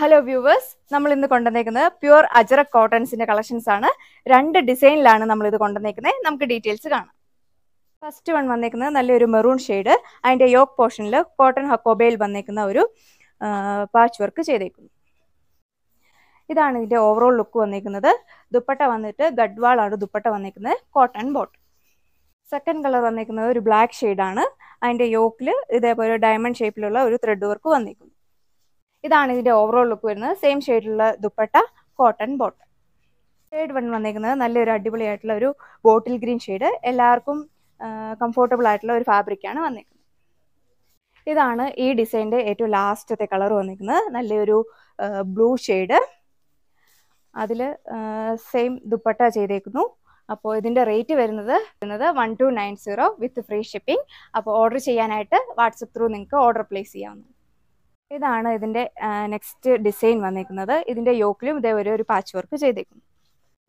hello viewers നമ്മൾ ഇന്ന് കൊണ്ടുവന്നേക്കുന്നത് pure അജറ കോട്ടൺസിന്റെ collections ആണ് രണ്ട് ഡിസൈനിലാണ് നമ്മൾ ഇത് കൊണ്ടുവന്നേക്കുന്നത് നമുക്ക് ഡീറ്റെയിൽസ് കാണാം ഫസ്റ്റ് വൺ വന്നേക്കുന്നത് നല്ലൊരു മെറൂൺ ഷെയ്ഡ് അതിന്റെ യോക്ക് പോർഷനിൽ കോട്ടൺ ഹക്കോബയിൽ വന്നേക്കുന്ന ഒരു പാച്ച് വർക്ക് ചെയ്തേക്കുന്നു ഇതാണ് ഇതിന്റെ ഓവറോൾ ലുക്ക് വന്നേക്കുന്നത് ദുപ്പട്ട വന്നിട്ട് ഗഡ്വാളാണ് ദുപ്പട്ട വന്നേക്കുന്നത് കോട്ടൺ ബോട്ട് സെക്കൻഡ് കളർ വന്നേക്കുന്നത് ഒരു ബ്ലാക്ക് ഷെയ്ഡാണ് അതിന്റെ യോക്കിൽ ഇതേപോലെ ഡയമണ്ട് ഷേപ്പിലുള്ള ഒരു ത്രെഡ് വർക്ക് വന്നേക്കുന്നു ഇതാണ് ഇതിൻ്റെ ഓവറോൾ ലുക്ക് വരുന്നത് സെയിം ഷെയ്ഡിലുള്ള dupatta cotton bottom shade one വന്നേക്കുന്നത് നല്ലൊരു അടിപൊളിയായിട്ടുള്ള ഒരു ബോട്ടിൽ ഗ്രീൻ ഷെയ്ഡ് എല്ലാവർക്കും കംഫോർട്ടബിൾ ആയിട്ടുള്ള ഒരു ഫാബ്രിക്കാണ് വന്നേക്കുന്നത് ഇതാണ് ഈ ഡിസൈൻ്റെ ഏറ്റവും ലാസ്റ്റത്തെ കളർ വന്നിരിക്കുന്നത് നല്ലൊരു ബ്ലൂ ഷെയ്ഡ് അതിൽ സെയിം ദുപ്പട്ട ചെയ്തേക്കുന്നു അപ്പോൾ ഇതിൻ്റെ റേറ്റ് വരുന്നത് വരുന്നത് one two nine zero with free shipping അപ്പോൾ ഓർഡർ ചെയ്യാനായിട്ട് വാട്സപ്പ് ത്രൂ നിങ്ങൾക്ക് ഓർഡർ പ്ലേസ് ചെയ്യാവുന്നതാണ് ഇതാണ് ഇതിൻ്റെ നെക്സ്റ്റ് ഡിസൈൻ വന്നിരിക്കുന്നത് ഇതിൻ്റെ യോക്കിലും ഇതേപോലെ ഒരു പാച്ച് വർക്ക് ചെയ്തേക്കുന്നു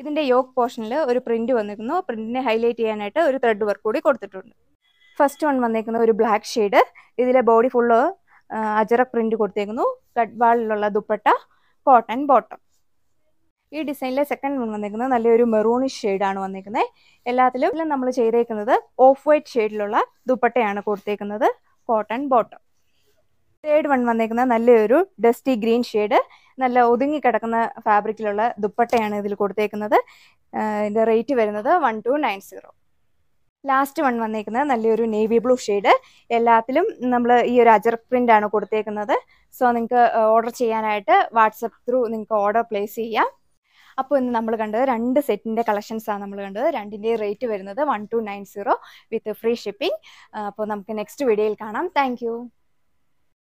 ഇതിൻ്റെ യോക്ക് പോർഷനിൽ ഒരു പ്രിൻറ്റ് വന്നിരിക്കുന്നു പ്രിൻറ്റിനെ ഹൈലൈറ്റ് ചെയ്യാനായിട്ട് ഒരു ത്രെഡ് വർക്ക് കൂടി കൊടുത്തിട്ടുണ്ട് ഫസ്റ്റ് വൺ വന്നിരിക്കുന്ന ഒരു ബ്ലാക്ക് ഷെയ്ഡ് ഇതിലെ ബോഡി ഫുള്ള് അജറ പ്രിൻറ്റ് കൊടുത്തേക്കുന്നു കട്ട് വാളിലുള്ള ദുപ്പട്ട കോട്ടൺ ബോട്ടം ഈ ഡിസൈനിലെ സെക്കൻഡ് വൺ വന്നിരിക്കുന്നത് നല്ലൊരു മെറൂണിഷ് ആണ് വന്നിരിക്കുന്നത് എല്ലാത്തിലും നമ്മൾ ചെയ്തേക്കുന്നത് ഓഫ് വൈറ്റ് ഷെയ്ഡിലുള്ള ദുപ്പട്ടയാണ് കൊടുത്തേക്കുന്നത് കോട്ടൺ ബോട്ടം തേർഡ് വൺ വന്നേക്കുന്ന നല്ലൊരു ഡസ്റ്റി ഗ്രീൻ ഷെയ്ഡ് നല്ല ഒതുങ്ങി കിടക്കുന്ന ഫാബ്രിക്കിലുള്ള ദുപ്പട്ടയാണ് ഇതിൽ കൊടുത്തേക്കുന്നത് ഇതിൻ്റെ റേറ്റ് വരുന്നത് one two nine zero last one വന്നേക്കുന്നത് നല്ലൊരു നേവി ബ്ലൂ ഷെയ്ഡ് എല്ലാത്തിലും നമ്മൾ ഈ ഒരു അജർ പ്രിൻ്റ് ആണ് കൊടുത്തേക്കുന്നത് സോ നിങ്ങൾക്ക് ഓർഡർ ചെയ്യാനായിട്ട് വാട്സപ്പ് ത്രൂ നിങ്ങൾക്ക് ഓർഡർ പ്ലേസ് ചെയ്യാം അപ്പോൾ ഇന്ന് നമ്മൾ കണ്ടത് രണ്ട് സെറ്റിൻ്റെ കളക്ഷൻസാണ് നമ്മൾ കണ്ടത് രണ്ടിൻ്റെയും റേറ്റ് വരുന്നത് one two nine zero with free shipping അപ്പോൾ നമുക്ക് നെക്സ്റ്റ് വീഡിയോയിൽ കാണാം താങ്ക്